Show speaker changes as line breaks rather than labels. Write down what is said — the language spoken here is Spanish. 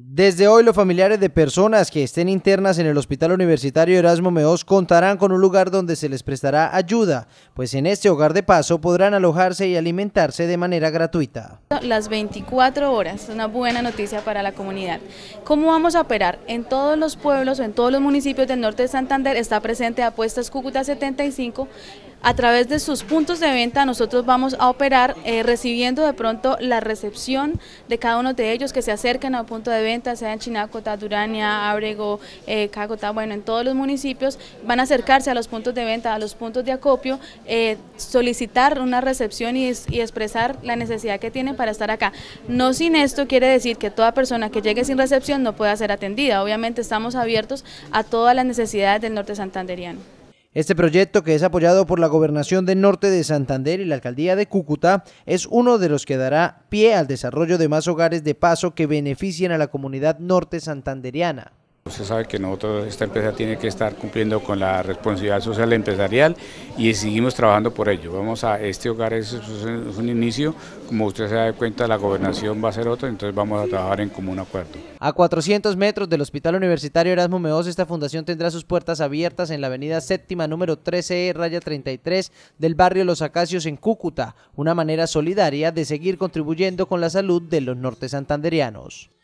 Desde hoy los familiares de personas que estén internas en el Hospital Universitario Erasmo Meos contarán con un lugar donde se les prestará ayuda, pues en este hogar de paso podrán alojarse y alimentarse de manera gratuita.
Las 24 horas, una buena noticia para la comunidad. ¿Cómo vamos a operar? En todos los pueblos, en todos los municipios del norte de Santander está presente Apuestas Cúcuta 75, a través de sus puntos de venta nosotros vamos a operar eh, recibiendo de pronto la recepción de cada uno de ellos que se acerquen a un punto de venta, sea en Chinacota, Durania, Abrego, eh, bueno, en todos los municipios, van a acercarse a los puntos de venta, a los puntos de acopio, eh, solicitar una recepción y, y, expresar la necesidad que tienen para estar acá. No sin esto quiere decir que toda persona que llegue sin recepción no pueda ser atendida, obviamente estamos abiertos a todas las necesidades del norte santanderiano.
Este proyecto, que es apoyado por la Gobernación del Norte de Santander y la Alcaldía de Cúcuta, es uno de los que dará pie al desarrollo de más hogares de paso que beneficien a la comunidad norte santanderiana.
Usted pues, sabe que nosotros, esta empresa tiene que estar cumpliendo con la responsabilidad social empresarial y seguimos trabajando por ello. Vamos a este hogar, es, un inicio, como usted se da cuenta la gobernación va a ser otra, entonces vamos a trabajar en común acuerdo.
A 400 metros del Hospital Universitario Erasmo Meos, esta fundación tendrá sus puertas abiertas en la avenida séptima número 13E, raya 33 del barrio Los Acacios en Cúcuta, una manera solidaria de seguir contribuyendo con la salud de los norte santanderianos.